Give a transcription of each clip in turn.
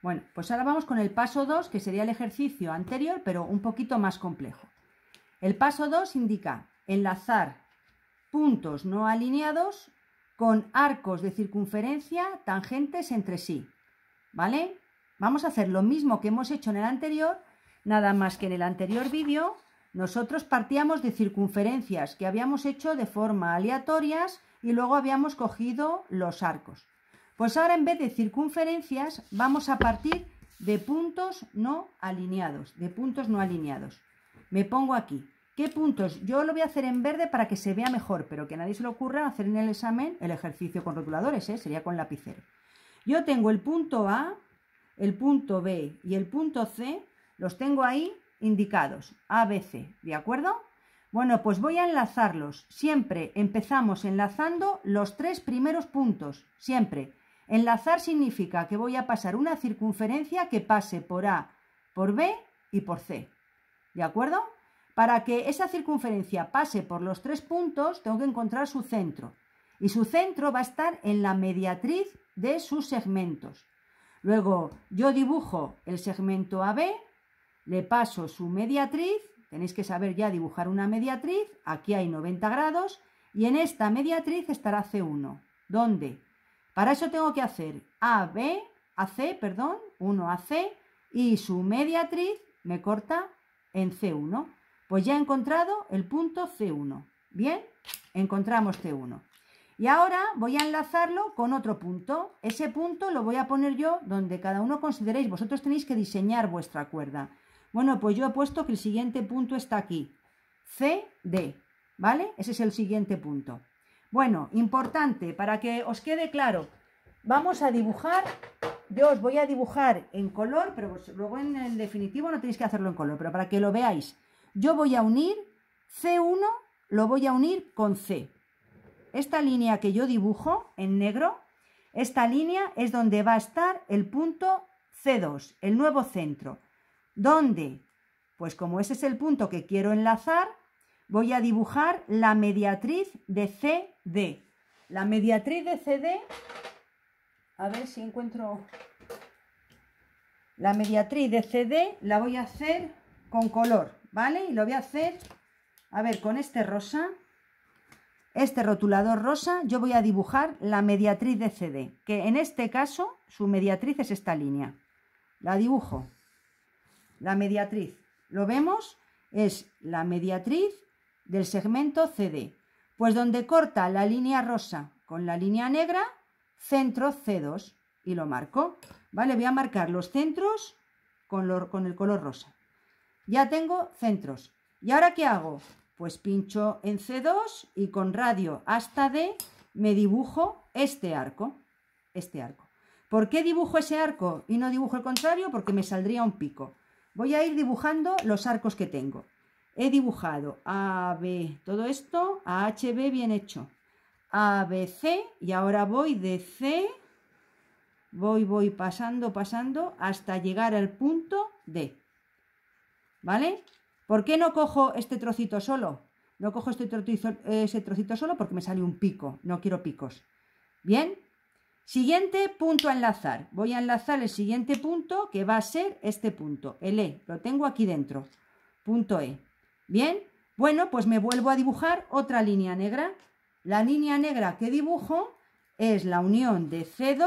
Bueno, pues ahora vamos con el paso 2, que sería el ejercicio anterior, pero un poquito más complejo. El paso 2 indica enlazar puntos no alineados con arcos de circunferencia tangentes entre sí. ¿Vale? Vamos a hacer lo mismo que hemos hecho en el anterior, nada más que en el anterior vídeo nosotros partíamos de circunferencias que habíamos hecho de forma aleatorias y luego habíamos cogido los arcos. Pues ahora en vez de circunferencias vamos a partir de puntos no alineados, de puntos no alineados. Me pongo aquí. ¿Qué puntos? Yo lo voy a hacer en verde para que se vea mejor, pero que a nadie se le ocurra hacer en el examen el ejercicio con rotuladores, ¿eh? sería con lapicero. Yo tengo el punto A, el punto B y el punto C, los tengo ahí indicados, A, B, C, ¿de acuerdo? Bueno, pues voy a enlazarlos. Siempre empezamos enlazando los tres primeros puntos, siempre. Enlazar significa que voy a pasar una circunferencia que pase por A, por B y por C. ¿De acuerdo? Para que esa circunferencia pase por los tres puntos, tengo que encontrar su centro. Y su centro va a estar en la mediatriz de sus segmentos. Luego yo dibujo el segmento AB, le paso su mediatriz, tenéis que saber ya dibujar una mediatriz, aquí hay 90 grados, y en esta mediatriz estará C1, ¿dónde? Para eso tengo que hacer A, B, AC, perdón, 1 a C y su mediatriz me corta en C1. Pues ya he encontrado el punto C1. Bien, encontramos C1. Y ahora voy a enlazarlo con otro punto. Ese punto lo voy a poner yo donde cada uno consideréis. Vosotros tenéis que diseñar vuestra cuerda. Bueno, pues yo he puesto que el siguiente punto está aquí. C, D. ¿Vale? Ese es el siguiente punto. Bueno, importante, para que os quede claro, vamos a dibujar, yo os voy a dibujar en color, pero luego en el definitivo no tenéis que hacerlo en color, pero para que lo veáis, yo voy a unir C1, lo voy a unir con C. Esta línea que yo dibujo en negro, esta línea es donde va a estar el punto C2, el nuevo centro. donde, Pues como ese es el punto que quiero enlazar, voy a dibujar la mediatriz de C la mediatriz de CD, a ver si encuentro... La mediatriz de CD la voy a hacer con color, ¿vale? Y lo voy a hacer, a ver, con este rosa, este rotulador rosa, yo voy a dibujar la mediatriz de CD, que en este caso su mediatriz es esta línea. La dibujo. La mediatriz, lo vemos, es la mediatriz del segmento CD. Pues donde corta la línea rosa con la línea negra, centro C2 y lo marco. ¿Vale? Voy a marcar los centros con, con el color rosa. Ya tengo centros. ¿Y ahora qué hago? Pues pincho en C2 y con radio hasta D me dibujo este arco. Este arco. ¿Por qué dibujo ese arco y no dibujo el contrario? Porque me saldría un pico. Voy a ir dibujando los arcos que tengo. He dibujado A, B, todo esto, A, B, bien hecho. A, B, C, y ahora voy de C, voy, voy pasando, pasando hasta llegar al punto D. ¿Vale? ¿Por qué no cojo este trocito solo? No cojo este trocito, ese trocito solo porque me sale un pico, no quiero picos. ¿Bien? Siguiente punto a enlazar. Voy a enlazar el siguiente punto que va a ser este punto, el E. Lo tengo aquí dentro, punto E. Bien, bueno, pues me vuelvo a dibujar otra línea negra. La línea negra que dibujo es la unión de C2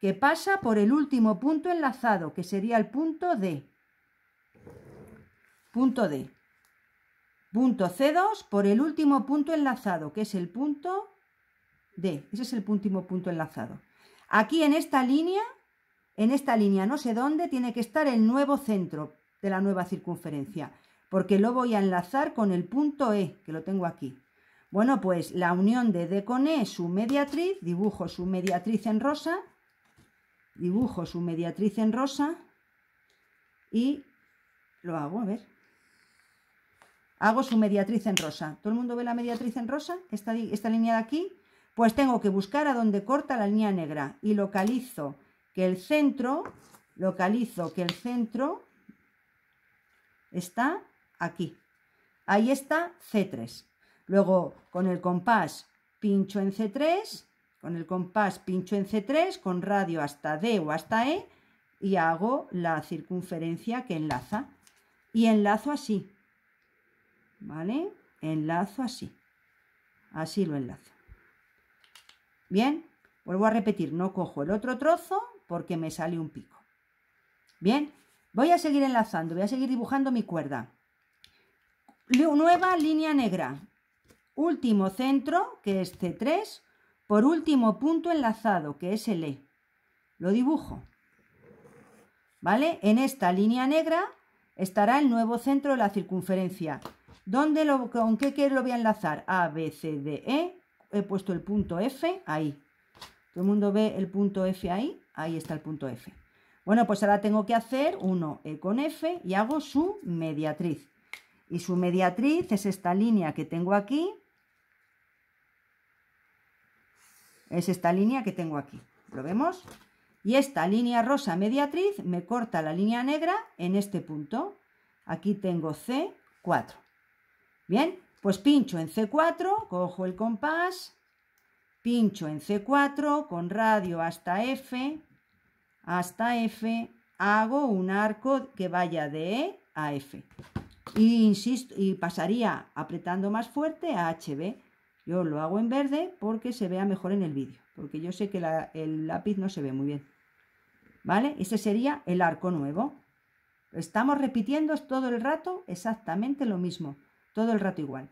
que pasa por el último punto enlazado, que sería el punto D. Punto D. Punto C2 por el último punto enlazado, que es el punto D. Ese es el último punto enlazado. Aquí en esta línea, en esta línea no sé dónde, tiene que estar el nuevo centro de la nueva circunferencia porque lo voy a enlazar con el punto E, que lo tengo aquí. Bueno, pues la unión de D con E, su mediatriz, dibujo su mediatriz en rosa, dibujo su mediatriz en rosa y lo hago, a ver. Hago su mediatriz en rosa. ¿Todo el mundo ve la mediatriz en rosa? Esta, esta línea de aquí. Pues tengo que buscar a dónde corta la línea negra y localizo que el centro, localizo que el centro está aquí. Ahí está C3. Luego con el compás pincho en C3, con el compás pincho en C3, con radio hasta D o hasta E y hago la circunferencia que enlaza. Y enlazo así, ¿vale? Enlazo así. Así lo enlazo. Bien, vuelvo a repetir, no cojo el otro trozo porque me sale un pico. Bien, voy a seguir enlazando, voy a seguir dibujando mi cuerda nueva línea negra, último centro, que es C3, por último punto enlazado, que es el E. Lo dibujo. ¿Vale? En esta línea negra estará el nuevo centro de la circunferencia. ¿Dónde lo, ¿Con qué, qué lo voy a enlazar? A, B, C, D, E. He puesto el punto F ahí. Todo el mundo ve el punto F ahí. Ahí está el punto F. Bueno, pues ahora tengo que hacer uno E con F y hago su mediatriz y su mediatriz es esta línea que tengo aquí. Es esta línea que tengo aquí. ¿Lo vemos? Y esta línea rosa mediatriz me corta la línea negra en este punto. Aquí tengo C4. Bien, pues pincho en C4, cojo el compás, pincho en C4 con radio hasta F, hasta F, hago un arco que vaya de E a F. Y, pasaría apretando más fuerte a HB. Yo lo hago en verde porque se vea mejor en el vídeo, porque yo sé que el lápiz no se ve muy bien. ¿Vale? Ese sería el arco nuevo. Estamos repitiendo todo el rato exactamente lo mismo, todo el rato igual.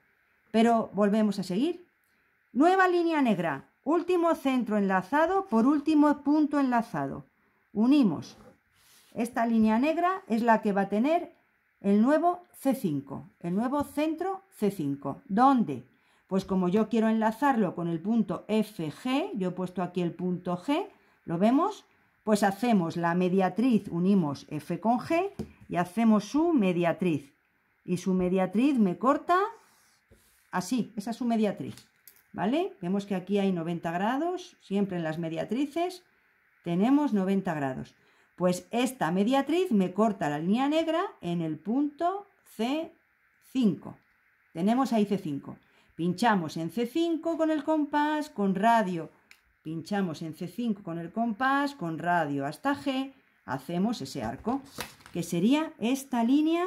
Pero volvemos a seguir. Nueva línea negra, último centro enlazado por último punto enlazado. Unimos. Esta línea negra es la que va a tener el nuevo C5, el nuevo centro C5. ¿Dónde? Pues como yo quiero enlazarlo con el punto FG, yo he puesto aquí el punto G, ¿lo vemos? Pues hacemos la mediatriz, unimos F con G y hacemos su mediatriz. Y su mediatriz me corta así, esa es su mediatriz, ¿vale? Vemos que aquí hay 90 grados, siempre en las mediatrices tenemos 90 grados. Pues esta mediatriz me corta la línea negra en el punto C5. Tenemos ahí C5. Pinchamos en C5 con el compás, con radio. Pinchamos en C5 con el compás, con radio hasta G. Hacemos ese arco, que sería esta línea,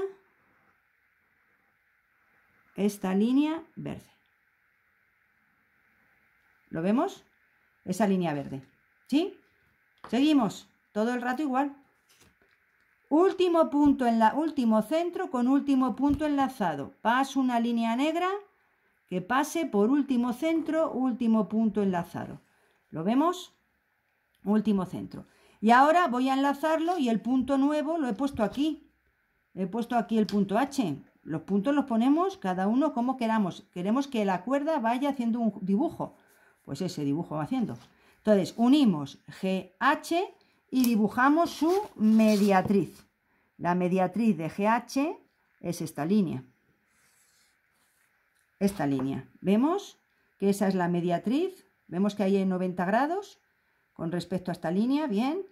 esta línea verde. ¿Lo vemos? Esa línea verde. ¿Sí? Seguimos. Todo el rato igual. Último punto en la último centro con último punto enlazado. Paso una línea negra que pase por último centro, último punto enlazado. ¿Lo vemos? Último centro. Y ahora voy a enlazarlo y el punto nuevo lo he puesto aquí. He puesto aquí el punto H. Los puntos los ponemos cada uno como queramos. Queremos que la cuerda vaya haciendo un dibujo. Pues ese dibujo va haciendo. Entonces, unimos GH y dibujamos su mediatriz. La mediatriz de GH es esta línea. Esta línea. ¿Vemos? Que esa es la mediatriz. Vemos que hay 90 grados con respecto a esta línea. Bien.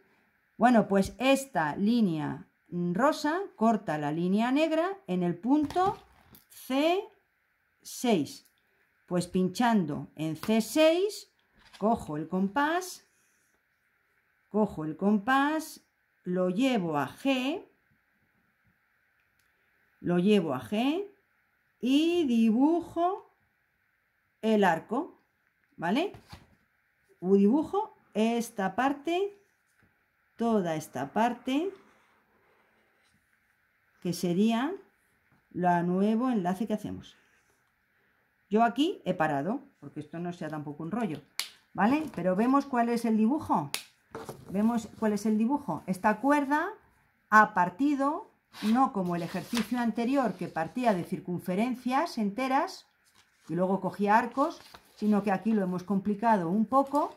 Bueno, pues esta línea rosa corta la línea negra en el punto C6. Pues pinchando en C6, cojo el compás Cojo el compás, lo llevo a G, lo llevo a G y dibujo el arco, ¿vale? Dibujo esta parte, toda esta parte, que sería la nuevo enlace que hacemos. Yo aquí he parado, porque esto no sea tampoco un rollo, ¿vale? Pero vemos cuál es el dibujo vemos cuál es el dibujo. Esta cuerda ha partido, no como el ejercicio anterior que partía de circunferencias enteras y luego cogía arcos, sino que aquí lo hemos complicado un poco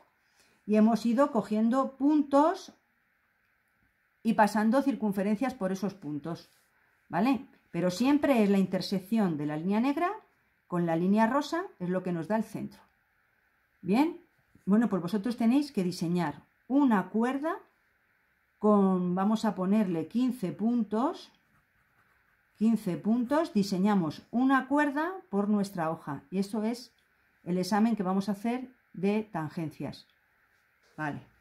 y hemos ido cogiendo puntos y pasando circunferencias por esos puntos, ¿vale? Pero siempre es la intersección de la línea negra con la línea rosa, es lo que nos da el centro. ¿Bien? Bueno, pues vosotros tenéis que diseñar una cuerda con, vamos a ponerle 15 puntos, 15 puntos, diseñamos una cuerda por nuestra hoja. Y eso es el examen que vamos a hacer de tangencias. Vale.